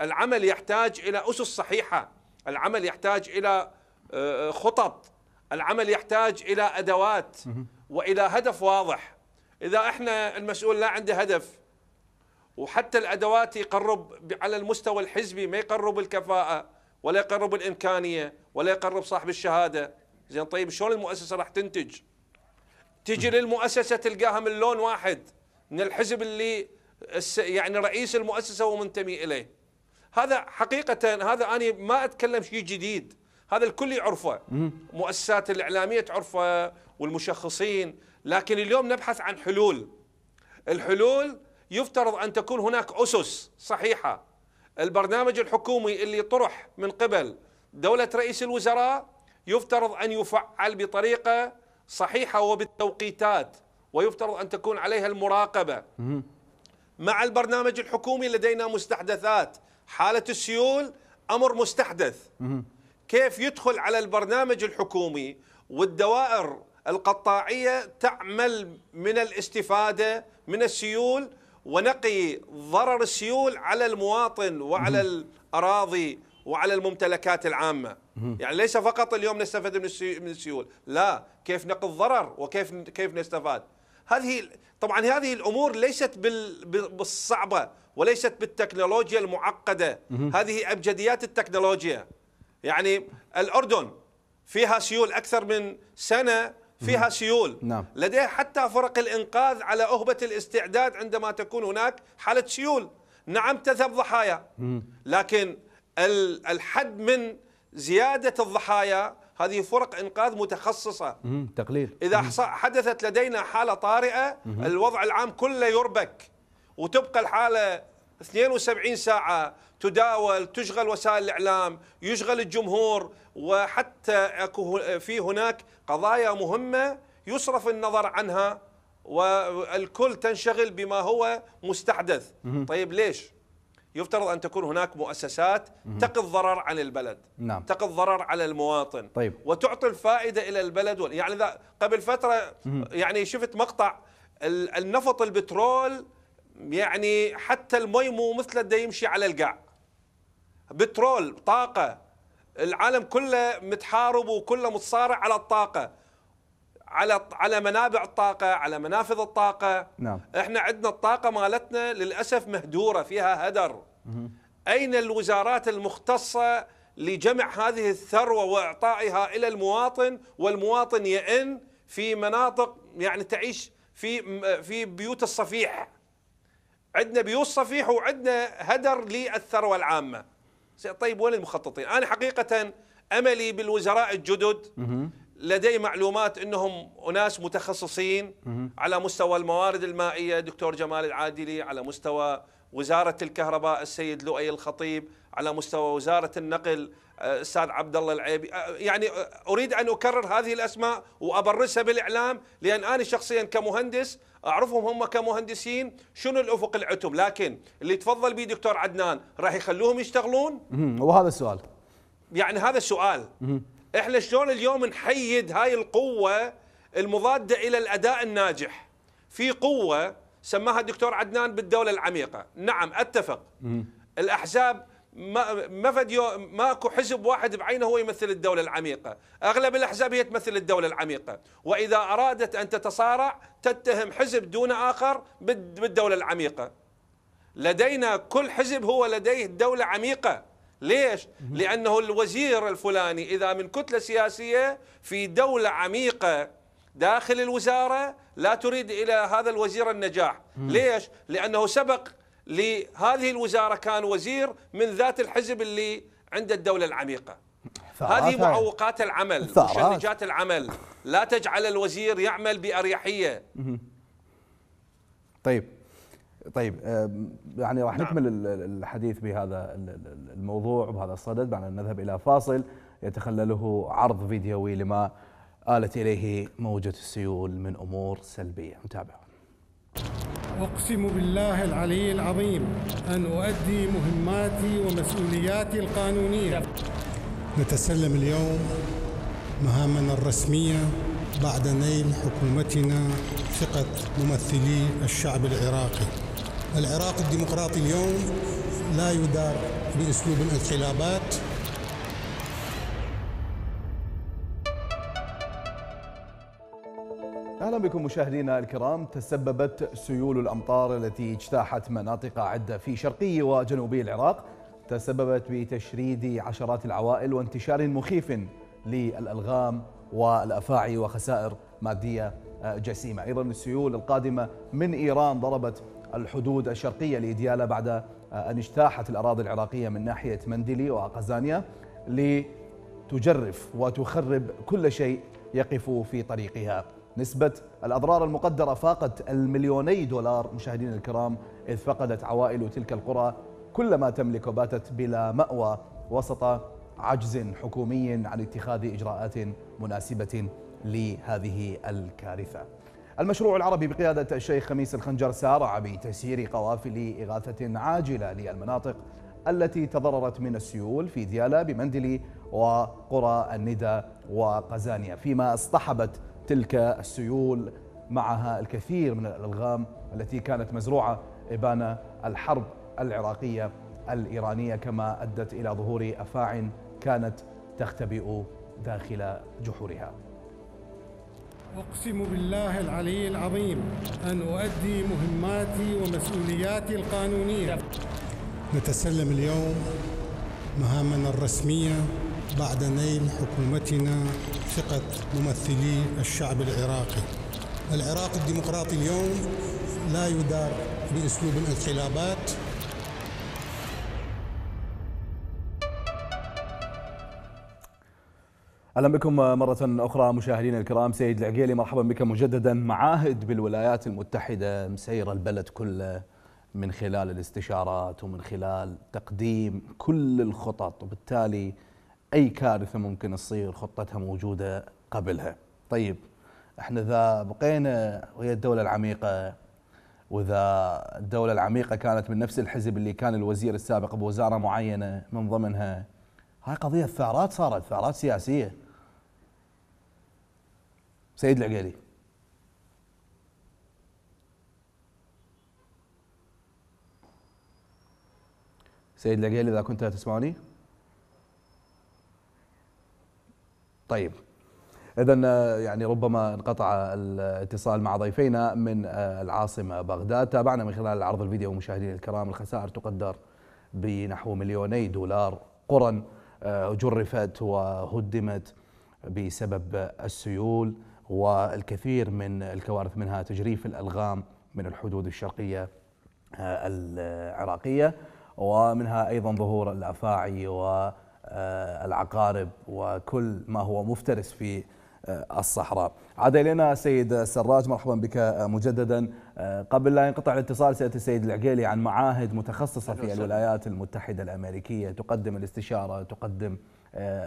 العمل يحتاج إلى أسس صحيحة العمل يحتاج إلى آه، خطط العمل يحتاج الى ادوات والى هدف واضح اذا احنا المسؤول لا عنده هدف وحتى الادوات يقرب على المستوى الحزبي ما يقرب الكفاءه ولا يقرب الامكانيه ولا يقرب صاحب الشهاده زين طيب شلون المؤسسه راح تنتج تجي للمؤسسه تلقاها من لون واحد من الحزب اللي يعني رئيس المؤسسه ومنتمي اليه هذا حقيقه هذا انا ما اتكلم شيء جديد هذا الكل يعرفه مؤسسات الإعلامية تعرفه والمشخصين لكن اليوم نبحث عن حلول الحلول يفترض أن تكون هناك أسس صحيحة البرنامج الحكومي اللي طرح من قبل دولة رئيس الوزراء يفترض أن يفعل بطريقة صحيحة وبالتوقيتات ويفترض أن تكون عليها المراقبة مع البرنامج الحكومي لدينا مستحدثات حالة السيول أمر مستحدث كيف يدخل على البرنامج الحكومي والدوائر القطاعية تعمل من الاستفادة من السيول ونقي ضرر السيول على المواطن وعلى الأراضي وعلى الممتلكات العامة يعني ليس فقط اليوم نستفاد من السيول لا كيف نقي الضرر وكيف كيف نستفاد هذه طبعا هذه الامور ليست بالصعبه وليست بالتكنولوجيا المعقده هذه ابجديات التكنولوجيا يعني الأردن فيها سيول أكثر من سنة فيها سيول نعم. لديها حتى فرق الإنقاذ على أهبة الاستعداد عندما تكون هناك حالة سيول نعم تذهب ضحايا لكن الحد من زيادة الضحايا هذه فرق إنقاذ متخصصة تقليل إذا حدثت لدينا حالة طارئة الوضع العام كله يربك وتبقى الحالة 72 ساعة تداول تشغل وسائل الإعلام يشغل الجمهور وحتى في هناك قضايا مهمة يصرف النظر عنها والكل تنشغل بما هو مستحدث طيب ليش يفترض ان تكون هناك مؤسسات تقي الضرر عن البلد نعم. تقي الضرر على المواطن طيب. وتعطي الفائده الى البلد يعني ذا قبل فتره مم. يعني شفت مقطع النفط البترول يعني حتى المي مو مثل ده يمشي على القاع بترول طاقة العالم كله متحارب وكله متصارع على الطاقة على على منابع الطاقة على منافذ الطاقة نعم. احنا عندنا الطاقة مالتنا للأسف مهدورة فيها هدر أين الوزارات المختصة لجمع هذه الثروة وإعطائها إلى المواطن والمواطن يئن في مناطق يعني تعيش في في بيوت الصفيح عندنا بيوت صفيح وعندنا هدر للثروة العامة طيب وين المخططين؟ انا حقيقه املي بالوزراء الجدد لدي معلومات انهم اناس متخصصين على مستوى الموارد المائيه دكتور جمال العادلي على مستوى وزاره الكهرباء السيد لؤي الخطيب على مستوى وزاره النقل آه، الاستاذ عبد الله العيبي آه، يعني آه، اريد ان اكرر هذه الاسماء وابرزها بالاعلام لان انا شخصيا كمهندس اعرفهم هم كمهندسين شنو الافق العتم لكن اللي تفضل به دكتور عدنان راح يخلوهم يشتغلون وهذا السؤال يعني هذا السؤال احنا شلون اليوم نحيد هاي القوه المضاده الى الاداء الناجح في قوه سماها الدكتور عدنان بالدوله العميقه نعم اتفق الاحزاب ما ما فديو ماكو حزب واحد بعينه هو يمثل الدولة العميقة، أغلب الأحزاب هي تمثل الدولة العميقة، وإذا أرادت أن تتصارع تتهم حزب دون آخر بالدولة العميقة. لدينا كل حزب هو لديه دولة عميقة، ليش؟ لأنه الوزير الفلاني إذا من كتلة سياسية في دولة عميقة داخل الوزارة لا تريد إلى هذا الوزير النجاح، ليش؟ لأنه سبق لهذه الوزاره كان وزير من ذات الحزب اللي عنده الدوله العميقه هذه معوقات العمل مشنجات العمل لا تجعل الوزير يعمل باريحيه طيب طيب آه، يعني راح نعم. نكمل الحديث بهذا الموضوع وبهذا الصدد بعد ان نذهب الى فاصل يتخلله عرض فيديوي لما آلت اليه موجه السيول من امور سلبيه متابعه أقسم بالله العلي العظيم أن أؤدي مهماتي ومسؤولياتي القانونية نتسلم اليوم مهامنا الرسمية بعد نيل حكومتنا ثقة ممثلي الشعب العراقي العراق الديمقراطي اليوم لا يدار بأسلوب الانقلابات اهلا بكم مشاهدينا الكرام تسببت سيول الامطار التي اجتاحت مناطق عده في شرقي وجنوبي العراق تسببت بتشريد عشرات العوائل وانتشار مخيف للالغام والافاعي وخسائر ماديه جسيمه، ايضا السيول القادمه من ايران ضربت الحدود الشرقيه لادياله بعد ان اجتاحت الاراضي العراقيه من ناحيه مندلي وقزانيا لتجرف وتخرب كل شيء يقف في طريقها. نسبة الأضرار المقدرة فاقت المليوني دولار مشاهدين الكرام إذ فقدت عوائل تلك القرى كل ما تملك وباتت بلا مأوى وسط عجز حكومي عن اتخاذ إجراءات مناسبة لهذه الكارثة المشروع العربي بقيادة الشيخ خميس الخنجر سارع بتسيير قوافل إغاثة عاجلة للمناطق التي تضررت من السيول في ديالى بمندلي وقرى الندى وقزانيا فيما اصطحبت تلك السيول معها الكثير من الألغام التي كانت مزروعة إبان الحرب العراقية الإيرانية كما أدت إلى ظهور أفاع كانت تختبئ داخل جحورها أقسم بالله العلي العظيم أن أؤدي مهماتي ومسؤولياتي القانونية نتسلم اليوم مهامنا الرسمية بعد نيل حكومتنا ثقة ممثلي الشعب العراقي العراق الديمقراطي اليوم لا يدار بأسلوب الانقلابات اهلا بكم مرة اخرى مشاهدينا الكرام سيد العقيلي مرحبا بك مجددا معاهد بالولايات المتحدة مسير البلد كله من خلال الاستشارات ومن خلال تقديم كل الخطط وبالتالي اي كارثه ممكن تصير خطتها موجوده قبلها طيب احنا اذا بقينا ويا الدوله العميقه واذا الدوله العميقه كانت من نفس الحزب اللي كان الوزير السابق بوزاره معينه من ضمنها هاي قضيه ثارات صارت ثارات سياسيه سيد العقيلي سيد العقيلي اذا كنت تسمعني طيب إذا آه، يعني ربما انقطع الاتصال مع ضيفينا من آه، العاصمة بغداد تابعنا من خلال العرض الفيديو مشاهدينا الكرام الخسائر تقدر بنحو مليوني دولار قرى آه، جرفت وهدمت بسبب السيول والكثير من الكوارث منها تجريف الألغام من الحدود الشرقية العراقية ومنها أيضا ظهور الأفاعي و آه، العقارب وكل ما هو مفترس في آه، الصحراء عاد إلينا سيد سراج مرحبا بك آه، مجددا قبل لا ينقطع الاتصال سألت السيد العقيلي عن معاهد متخصصة في الولايات المتحدة الأمريكية تقدم الاستشارة تقدم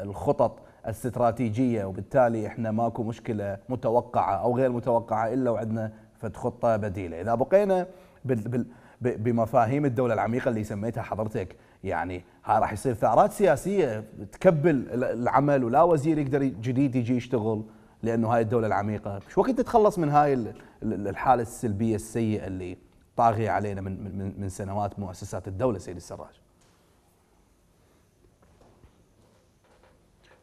الخطط الاستراتيجية وبالتالي احنا ماكو مشكلة متوقعة أو غير متوقعة إلا وعندنا فد خطة بديلة إذا بقينا بال بال بمفاهيم الدوله العميقه اللي سميتها حضرتك يعني ها راح يصير ثارات سياسيه تكبل العمل ولا وزير يقدر جديد يجي يشتغل لانه هاي الدوله العميقه شو وقت تتخلص من هاي الحاله السلبيه السيئه اللي طاغيه علينا من من من سنوات مؤسسات الدوله سيد السراج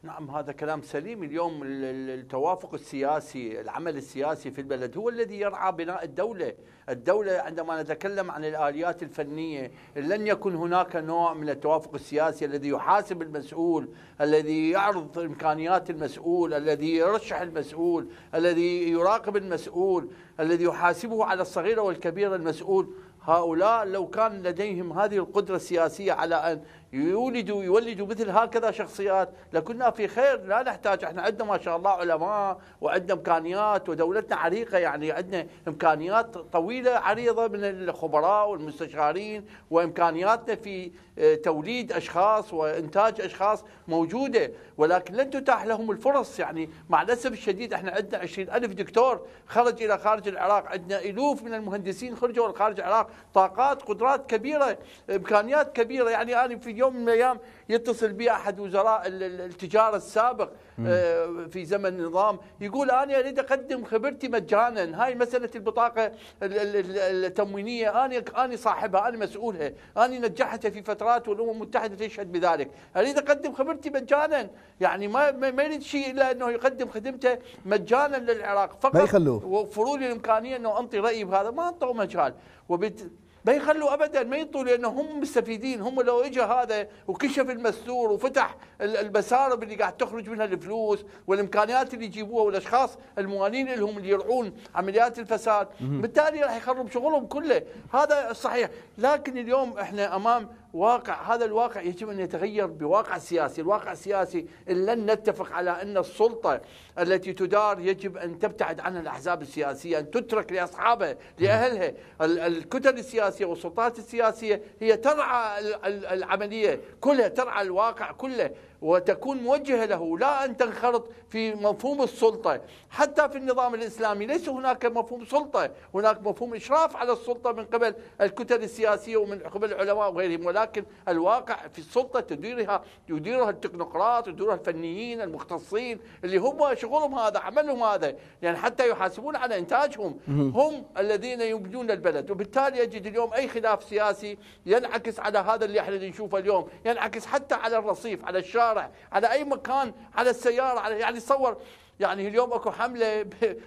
نعم هذا كلام سليم اليوم التوافق السياسي العمل السياسي في البلد هو الذي يرعى بناء الدولة الدولة عندما نتكلم عن الآليات الفنية لن يكون هناك نوع من التوافق السياسي الذي يحاسب المسؤول الذي يعرض إمكانيات المسؤول الذي يرشح المسؤول الذي يراقب المسؤول الذي يحاسبه على الصغيرة والكبيرة المسؤول هؤلاء لو كان لديهم هذه القدرة السياسية على أن يولد يولد مثل هكذا شخصيات لكنا في خير لا نحتاج احنا عندنا ما شاء الله علماء وعندنا امكانيات ودولتنا عريقه يعني عندنا امكانيات طويله عريضه من الخبراء والمستشارين وامكانياتنا في آه، توليد اشخاص وانتاج اشخاص موجوده ولكن لن تتاح لهم الفرص يعني مع الاسف الشديد احنا عندنا 20000 دكتور خرج الى خارج العراق عندنا الوف من المهندسين خرجوا الى خارج العراق طاقات قدرات كبيره امكانيات كبيره يعني انا في يوم من الايام يتصل بي احد وزراء التجاره السابق آه، في زمن نظام يقول انا اريد اقدم خبرتي مجانا هاي مساله البطاقه التموينيه انا انا صاحبها انا مسؤولها انا نجحتها في فترات والامم المتحده تشهد بذلك اريد اقدم خبرتي مجانا يعني ما ما يريد شيء الا انه يقدم خدمته مجانا للعراق فقط ما يخلوه وفروا لي الامكانيه انه انطي رايي بهذا ما انطوا مجال وبالتالي ما يخلوا ابدا ما ينطوا لانه هم مستفيدين هم لو اجى هذا وكشف المستور وفتح المسارب اللي قاعد تخرج منها الفلوس والامكانيات اللي يجيبوها والاشخاص الموالين لهم اللي يرعون عمليات الفساد بالتالي راح يخرب شغلهم كله هذا صحيح لكن اليوم احنا امام واقع هذا الواقع يجب أن يتغير بواقع سياسي الواقع السياسي إن لن نتفق على أن السلطة التي تدار يجب أن تبتعد عن الأحزاب السياسية أن تترك لأصحابها لأهلها الكتل السياسية والسلطات السياسية هي ترعى العملية كلها ترعى الواقع كله وتكون موجهة له لا أن تنخرط في مفهوم السلطة حتى في النظام الإسلامي ليس هناك مفهوم سلطة هناك مفهوم إشراف على السلطة من قبل الكتل السياسية ومن قبل العلماء وغيرهم ولكن الواقع في السلطة تديرها يديرها التكنوقراط يديرها الفنيين المختصين اللي هم شغلهم هذا عملهم هذا يعني حتى يحاسبون على إنتاجهم هم الذين يبنون البلد وبالتالي يجد اليوم أي خلاف سياسي ينعكس على هذا اللي احنا نشوفه اليوم ينعكس حتى على الرصيف على الشارع الشارع على اي مكان على السياره على يعني تصور يعني اليوم اكو حمله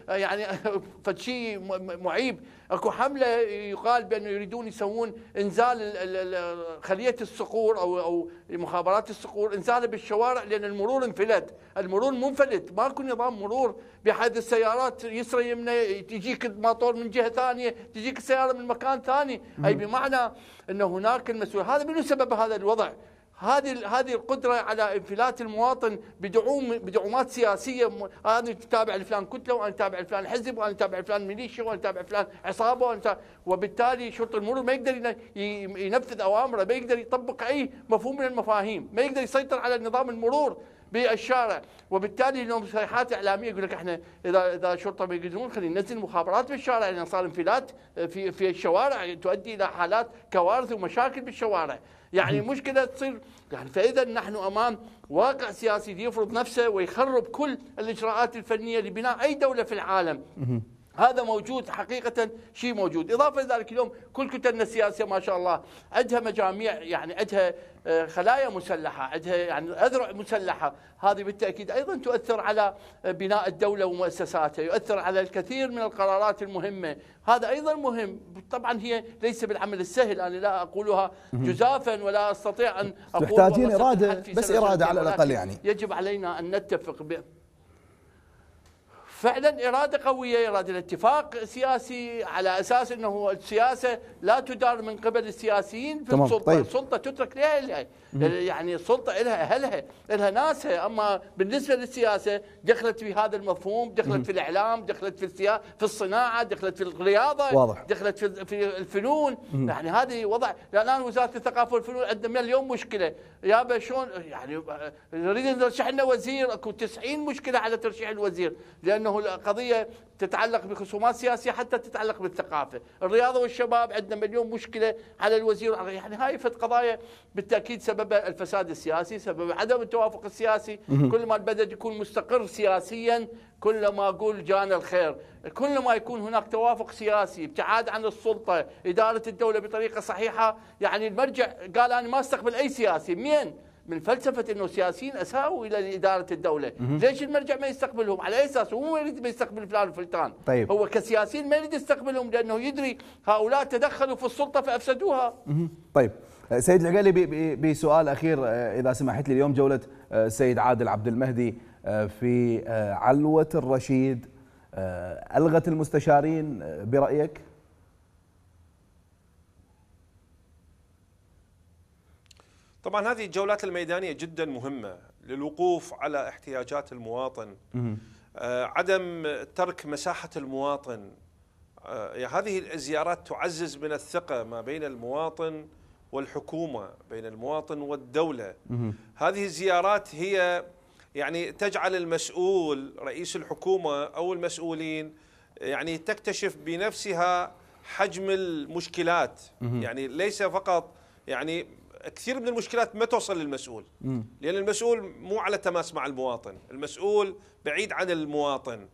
يعني فشي معيب اكو حمله يقال بانه يريدون يسوون انزال خليه الصقور او او مخابرات الصقور انزالها بالشوارع لان المرور انفلت، المرور منفلت، ماكو نظام مرور بحيث السيارات يسرى يمنى تجيك الماطور من جهه ثانيه، تجيك السياره من مكان ثاني، اي بمعنى ان هناك المسؤول هذا منو سبب هذا الوضع؟ هذه هذه القدره على انفلات المواطن بدعوم بدعومات سياسيه انا تابع لفلان كتله وانا تابع لفلان حزب وانا تابع لفلان ميليشيا وانا تابع لفلان عصابه وانا تابع وبالتالي شرط المرور ما يقدر ينفذ اوامره ما يقدر يطبق اي مفهوم من المفاهيم ما يقدر يسيطر على نظام المرور بالشارع وبالتالي اليوم صيحات اعلاميه يقول لك احنا اذا اذا الشرطه ما يقدرون خلينا ننزل مخابرات بالشارع لان يعني صار انفلات آه، في في الشوارع تؤدي الى حالات كوارث ومشاكل بالشوارع يعني مشكله تصير يعني فاذا نحن امام واقع سياسي يفرض نفسه ويخرب كل الاجراءات الفنيه لبناء اي دوله في العالم هذا موجود حقيقة شيء موجود إضافة لذلك اليوم كل كتلنا السياسية ما شاء الله عندها مجاميع يعني عندها آه، خلايا مسلحة عندها يعني أذرع مسلحة هذه بالتأكيد أيضا تؤثر على آه، بناء الدولة ومؤسساتها يؤثر على الكثير من القرارات المهمة هذا أيضا مهم طبعا هي ليس بالعمل السهل أنا لا أقولها جزافا ولا أستطيع أن أقول تحتاجين إرادة بس إرادة على الأقل يعني يجب علينا أن نتفق فعلا إرادة قوية إرادة اتفاق سياسي على أساس أنه السياسة لا تدار من قبل السياسيين في السلطة طيب. السلطة تترك لها يعني السلطه يعني لها اهلها لها ناسها اما بالنسبه للسياسه دخلت في هذا المفهوم دخلت في الاعلام دخلت في السيا... في الصناعه دخلت في الرياضه واضح. دخلت في, الفنون الفنون يعني هذه وضع الان وزاره الثقافه والفنون عندنا اليوم مشكله يابا شلون يعني نريد نرشح لنا وزير اكو 90 مشكله على ترشيح الوزير لانه القضيه تتعلق بخصومات سياسيه حتى تتعلق بالثقافه، الرياضه والشباب عندنا مليون مشكله على الوزير يعني هاي فت قضايا بالتاكيد سبب الفساد السياسي سبب عدم التوافق السياسي كل ما البلد يكون مستقر سياسيا كل ما أقول جانا الخير كل ما يكون هناك توافق سياسي ابتعاد عن السلطة إدارة الدولة بطريقة صحيحة يعني المرجع قال أنا ما استقبل أي سياسي منين من فلسفة أنه السياسيين أساءوا إلى إدارة الدولة ليش المرجع ما يستقبلهم على أساس هو ما يريد ما يستقبل فلان وفلتان طيب. هو كسياسيين ما يريد يستقبلهم لأنه يدري هؤلاء تدخلوا في السلطة فأفسدوها طيب سيد العقالي بسؤال اخير آه، اذا سمحت لي اليوم جوله السيد آه، عادل عبد المهدي آه، في علوه الرشيد الغت المستشارين برايك؟ طبعا هذه الجولات الميدانيه جدا مهمه للوقوف على احتياجات المواطن عدم ترك مساحه المواطن هذه الزيارات تعزز من الثقه ما بين المواطن والحكومه بين المواطن والدوله هذه الزيارات هي يعني تجعل المسؤول رئيس الحكومه او المسؤولين يعني تكتشف بنفسها حجم المشكلات يعني ليس فقط يعني كثير من المشكلات ما توصل للمسؤول لان المسؤول مو على تماس مع المواطن المسؤول بعيد عن المواطن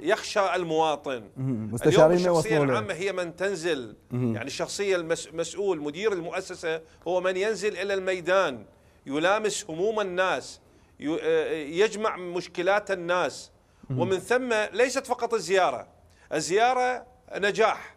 يخشى المواطن مستشارين الشخصية العامة هي من تنزل يعني الشخصية المسؤول مدير المؤسسة هو من ينزل إلى الميدان يلامس هموم الناس آه، يجمع مشكلات الناس ومن ثم ليست فقط الزيارة الزيارة نجاح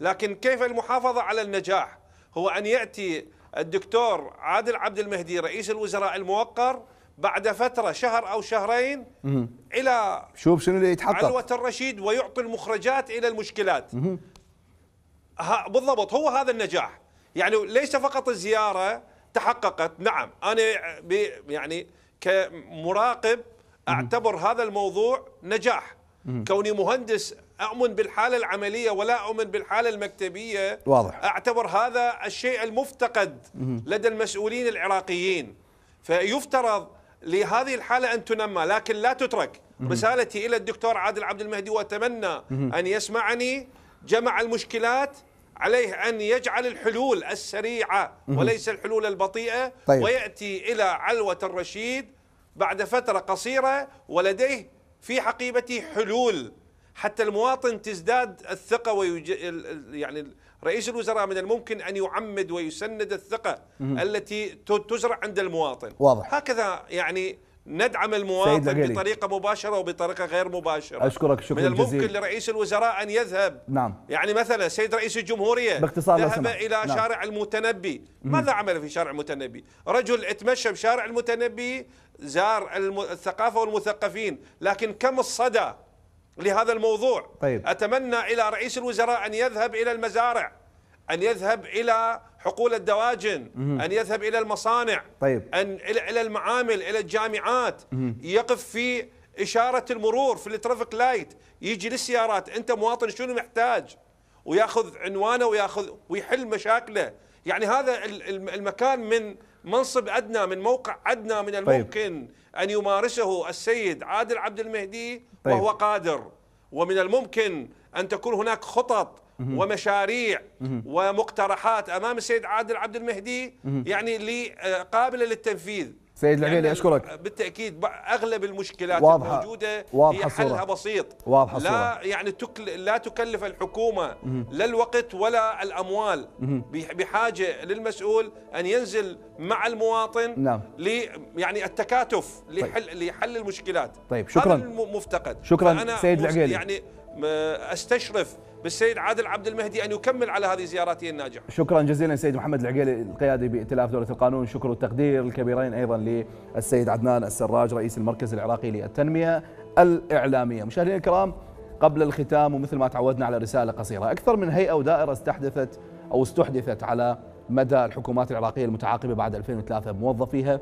لكن كيف المحافظة على النجاح هو أن يأتي الدكتور عادل عبد المهدي رئيس الوزراء الموقر بعد فترة شهر أو شهرين مم. إلى شوف شنو اللي يتحقق علوة الرشيد ويعطي المخرجات إلى المشكلات ها بالضبط هو هذا النجاح يعني ليس فقط الزيارة تحققت نعم أنا يعني كمراقب أعتبر مم. هذا الموضوع نجاح مم. كوني مهندس أؤمن بالحالة العملية ولا أؤمن بالحالة المكتبية واضح أعتبر هذا الشيء المفتقد مم. لدى المسؤولين العراقيين فيفترض لهذه الحالة أن تنمى لكن لا تترك رسالتي إلى الدكتور عادل عبد المهدي وأتمنى أن يسمعني جمع المشكلات عليه أن يجعل الحلول السريعة وليس الحلول البطيئة طيب. ويأتي إلى علوة الرشيد بعد فترة قصيرة ولديه في حقيبته حلول حتى المواطن تزداد الثقة ويج... يعني رئيس الوزراء من الممكن أن يعمد ويسند الثقة التي تزرع عند المواطن واضح هكذا يعني ندعم المواطن بطريقه مباشره وبطريقه غير مباشره اشكرك شكرا جزيلا من الممكن جزيل. لرئيس الوزراء ان يذهب نعم يعني مثلا سيد رئيس الجمهوريه باختصار ذهب الى نعم. شارع المتنبي ماذا عمل في شارع المتنبي رجل اتمشى بشارع المتنبي زار الثقافه والمثقفين لكن كم الصدى لهذا الموضوع طيب. أتمنى إلى رئيس الوزراء أن يذهب إلى المزارع أن يذهب إلى حقول الدواجن مم. أن يذهب إلى المصانع طيب. أن إلى المعامل إلى الجامعات مم. يقف في إشارة المرور في الترافيك لايت يجي للسيارات أنت مواطن شنو محتاج وياخذ عنوانه وياخذ ويحل مشاكله يعني هذا المكان من منصب أدنى من موقع أدنى من طيب. الممكن طيب. أن يمارسه السيد عادل عبد المهدي وهو طيب. قادر ومن الممكن أن تكون هناك خطط ومشاريع ومقترحات أمام السيد عادل عبد المهدي يعني قابلة للتنفيذ سيد يعني اشكرك بالتاكيد اغلب المشكلات واضحة الموجوده واضحة هي حلها بسيط واضحة لا صورة يعني تكل لا تكلف الحكومه لا الوقت ولا الاموال بحاجه للمسؤول ان ينزل مع المواطن نعم يعني التكاتف طيب لحل لحل المشكلات طيب شكرا هذا المفتقد شكرا سيد العقيلي يعني استشرف بالسيد عادل عبد المهدي أن يكمل على هذه زياراته الناجحة شكرا جزيلا سيد محمد العقيلي القيادي بائتلاف دولة القانون شكر والتقدير الكبيرين أيضا للسيد عدنان السراج رئيس المركز العراقي للتنمية الإعلامية مشاهدينا الكرام قبل الختام ومثل ما تعودنا على رسالة قصيرة أكثر من هيئة ودائرة استحدثت أو استحدثت على مدى الحكومات العراقية المتعاقبة بعد 2003 بموظفيها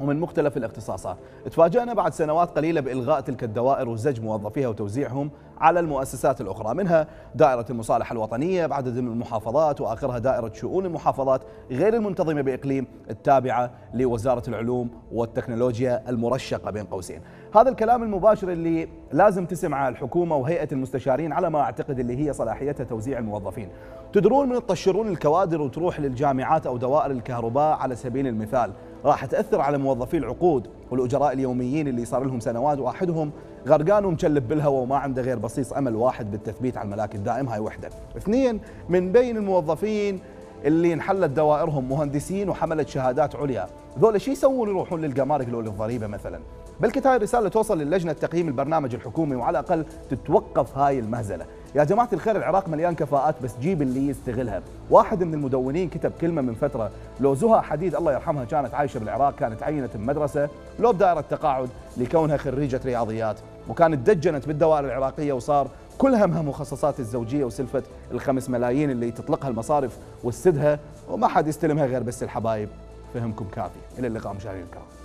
ومن مختلف الاختصاصات تفاجأنا بعد سنوات قليلة بإلغاء تلك الدوائر وزج موظفيها وتوزيعهم على المؤسسات الأخرى منها دائرة المصالحة الوطنية بعدد من المحافظات وآخرها دائرة شؤون المحافظات غير المنتظمة بإقليم التابعة لوزارة العلوم والتكنولوجيا المرشقة بين قوسين هذا الكلام المباشر اللي لازم تسمعه الحكومة وهيئة المستشارين على ما أعتقد اللي هي صلاحيتها توزيع الموظفين تدرون من تطشرون الكوادر وتروح للجامعات أو دوائر الكهرباء على سبيل المثال راح تأثر على موظفي العقود والأجراء اليوميين اللي صار لهم سنوات واحدهم غرقان ومشلب بالهواء وما عنده غير بصيص أمل واحد بالتثبيت على الملاك الدائم هاي وحدة اثنين من بين الموظفين اللي انحلت دوائرهم مهندسين وحملت شهادات عليا ذولا شو يسوون يروحون للجمارك لو للضريبة مثلا بلكت هاي الرسالة توصل للجنة تقييم البرنامج الحكومي وعلى الأقل تتوقف هاي المهزلة يا جماعة الخير العراق مليان كفاءات بس جيب اللي يستغلها واحد من المدونين كتب كلمة من فترة لو زها حديد الله يرحمها كانت عايشة بالعراق كانت عينت بمدرسة لو بدائرة تقاعد لكونها خريجة رياضيات وكانت دجنت بالدوائر العراقية وصار كل همها مخصصات الزوجية وسلفة الخمس ملايين اللي تطلقها المصارف والسدها وما حد يستلمها غير بس الحبايب فهمكم كافي إلى اللقاء مشاهدينا الكرام